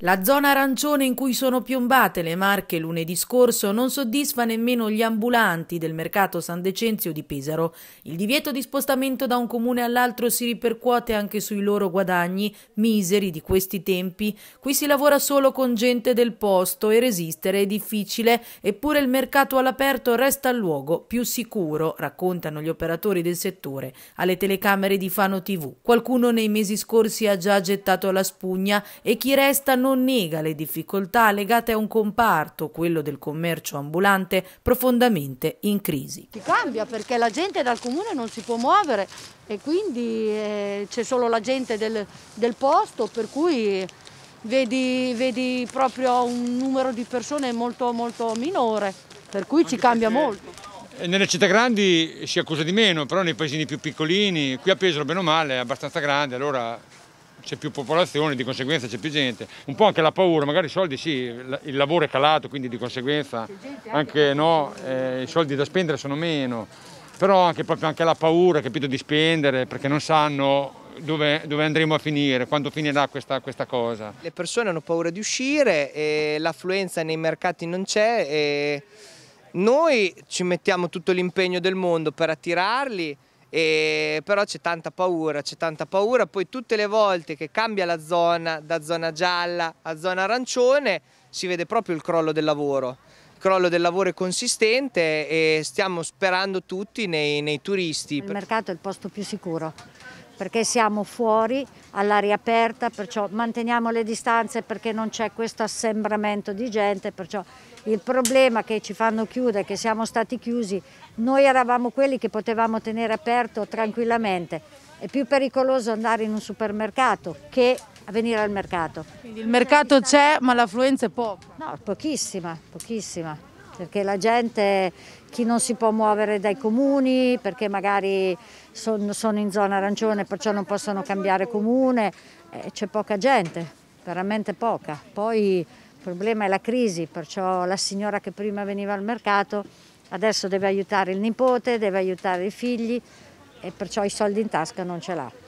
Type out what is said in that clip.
La zona arancione in cui sono piombate le Marche lunedì scorso non soddisfa nemmeno gli ambulanti del mercato San Decenzio di Pesaro. Il divieto di spostamento da un comune all'altro si ripercuote anche sui loro guadagni, miseri di questi tempi. Qui si lavora solo con gente del posto e resistere è difficile, eppure il mercato all'aperto resta il luogo più sicuro, raccontano gli operatori del settore alle telecamere di Fano TV. Qualcuno nei mesi scorsi ha già gettato la spugna e chi resta non non nega le difficoltà legate a un comparto, quello del commercio ambulante, profondamente in crisi. Ti cambia perché la gente dal comune non si può muovere e quindi eh, c'è solo la gente del, del posto per cui vedi, vedi, proprio un numero di persone molto, molto minore, per cui ci cambia molto. Eh, nelle città grandi si accusa di meno, però nei paesini più piccolini, qui a Pesaro bene o male è abbastanza grande, allora c'è più popolazione, di conseguenza c'è più gente, un po' anche la paura, magari i soldi sì, il lavoro è calato, quindi di conseguenza anche no, eh, i soldi da spendere sono meno, però anche proprio anche la paura, capito, di spendere perché non sanno dove, dove, andremo a finire, quando finirà questa, questa, cosa. Le persone hanno paura di uscire, l'affluenza nei mercati non c'è, e... noi ci mettiamo tutto l'impegno del mondo per attirarli, e però c'è tanta paura, c'è tanta paura, poi tutte le volte che cambia la zona da zona gialla a zona arancione si vede proprio il crollo del lavoro. Il crollo del lavoro è consistente e stiamo sperando tutti nei, nei turisti. Il mercato è il posto più sicuro perché siamo fuori all'aria aperta, perciò manteniamo le distanze perché non c'è questo assembramento di gente, perciò il problema che ci fanno chiudere, che siamo stati chiusi, noi eravamo quelli che potevamo tenere aperto tranquillamente, è più pericoloso andare in un supermercato che venire al mercato. Quindi il mercato c'è ma l'affluenza è poca? No, pochissima, pochissima perché la gente, chi non si può muovere dai comuni, perché magari son, sono in zona arancione perciò non possono cambiare comune, eh, c'è poca gente, veramente poca. Poi il problema è la crisi, perciò la signora che prima veniva al mercato adesso deve aiutare il nipote, deve aiutare i figli e perciò i soldi in tasca non ce l'ha.